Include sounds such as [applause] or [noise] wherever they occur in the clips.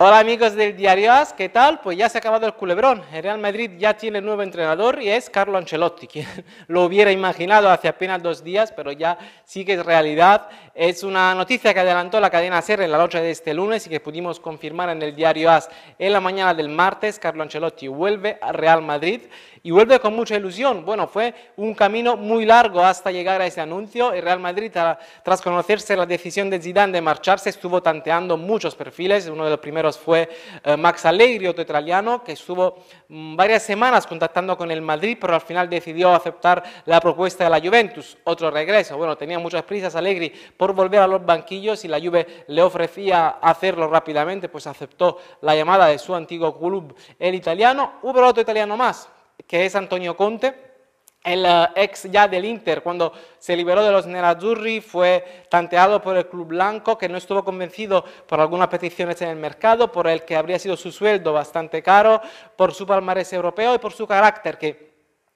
Hola amigos del Diario As, ¿qué tal? Pues ya se ha acabado el culebrón. El Real Madrid ya tiene nuevo entrenador y es Carlo Ancelotti, quien [laughs] lo hubiera imaginado hace apenas dos días, pero ya sí que es realidad. Es una noticia que adelantó la cadena SER en la noche de este lunes y que pudimos confirmar en el Diario As en la mañana del martes. Carlo Ancelotti vuelve al Real Madrid y vuelve con mucha ilusión. Bueno, fue un camino muy largo hasta llegar a ese anuncio. El Real Madrid, tras conocerse la decisión de Zidane de marcharse, estuvo tanteando muchos perfiles. Uno de los primeros fue eh, Max Allegri, otro italiano, que estuvo mm, varias semanas contactando con el Madrid, pero al final decidió aceptar la propuesta de la Juventus. Otro regreso. Bueno, tenía muchas prisas Allegri por volver a los banquillos y la Juve le ofrecía hacerlo rápidamente, pues aceptó la llamada de su antiguo club, el italiano. Hubo otro italiano más, que es Antonio Conte el ex ya del Inter, cuando se liberó de los Nerazzurri, fue tanteado por el club blanco, que no estuvo convencido por algunas peticiones en el mercado, por el que habría sido su sueldo bastante caro, por su palmarés europeo y por su carácter, que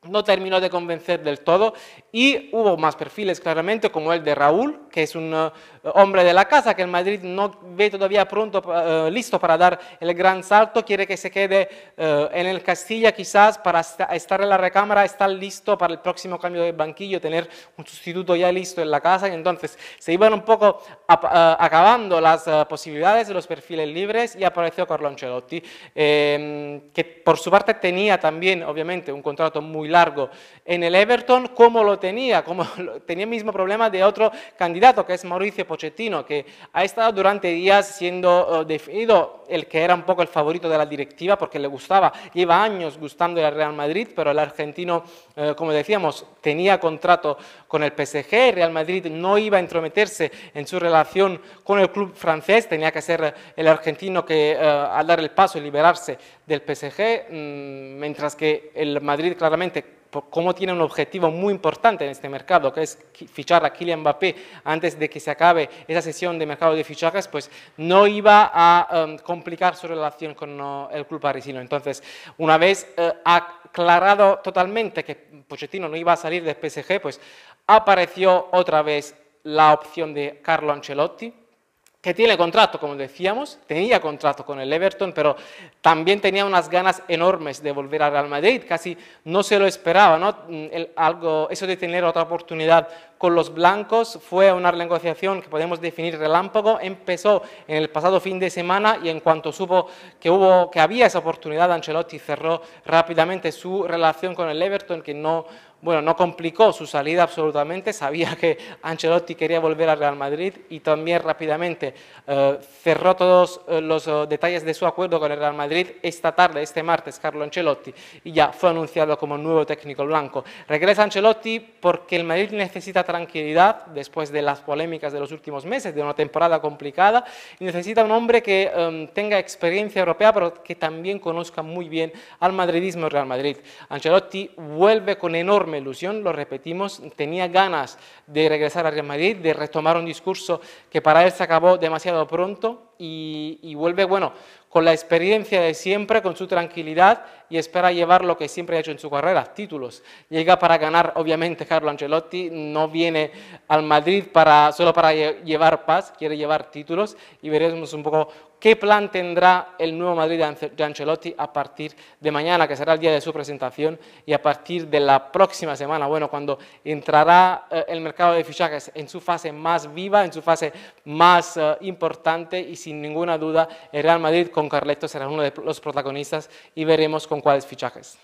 no terminó de convencer del todo y hubo más perfiles claramente como el de Raúl, que es un eh, hombre de la casa que en Madrid no ve todavía pronto eh, listo para dar el gran salto, quiere que se quede eh, en el Castilla quizás para estar en la recámara, estar listo para el próximo cambio de banquillo, tener un sustituto ya listo en la casa y entonces se iban un poco acabando las posibilidades de los perfiles libres y apareció Carlo Ancelotti, que por su parte tenía también obviamente un contrato muy largo. En el Everton, ¿cómo lo tenía? Como [laughs] tenía el mismo problema de otro candidato, que es Mauricio Pochettino, que ha estado durante días siendo oh, definido el que era un poco el favorito de la directiva porque le gustaba, lleva años gustando el Real Madrid, pero el argentino, eh, como decíamos, tenía contrato con el PSG, el Real Madrid no iba a entrometerse en su relación con el club francés, tenía que ser eh, el argentino que eh, al dar el paso y liberarse del PSG, mm, mientras que el Madrid claramente como tiene un objetivo muy importante en este mercado, que es fichar a Kylian Mbappé antes de que se acabe esa sesión de mercado de fichajes, pues no iba a em, complicar su relación con eh, el club parisino. Entonces, una vez eh, aclarado totalmente que Pochettino no iba a salir del PSG, pues apareció otra vez la opción de Carlo Ancelotti, que tiene contrato, como decíamos, tenía contrato con el Everton, pero también tenía unas ganas enormes de volver al Real Madrid, casi no se lo esperaba, ¿no? Mm, algo, eso de tener otra oportunidad con los blancos fue una negociación que podemos definir relámpago. Empezó en el pasado fin de semana y en cuanto supo que, hubo, que había esa oportunidad, Ancelotti cerró rápidamente su relación con el Everton, que no bueno, no complicó su salida absolutamente, sabía que Ancelotti quería volver al Real Madrid y también rápidamente eh, cerró todos eh, los eh, detalles de su acuerdo con el Real Madrid esta tarde, este martes, Carlo Ancelotti, y ya fue anunciado como nuevo técnico blanco. Regresa Ancelotti porque el Madrid necesita tranquilidad después de las polémicas de los últimos meses, de una temporada complicada, necesita un hombre que em, tenga experiencia europea, pero que también conozca muy bien al madridismo Real Madrid. Ancelotti vuelve con enorme ilusión, lo repetimos, tenía ganas de regresar a Real Madrid, de retomar un discurso que para él se acabó demasiado pronto, y, vuelve, bueno, con la experiencia de siempre, con su tranquilidad y espera llevar lo que siempre ha hecho en su carrera, títulos. Llega para ganar, obviamente, Carlo Ancelotti, no viene al Madrid para, solo para llevar paz, quiere llevar títulos y veremos un poco qué plan tendrá el nuevo Madrid de Ancelotti a partir de mañana, que será el día de su presentación, y a partir de la próxima semana, bueno, cuando entrará eh, el mercado de fichajes en su fase más viva, en su fase más eh, importante y si sin ninguna duda el Real Madrid con Carleto será uno de los protagonistas y veremos con cuáles fichajes.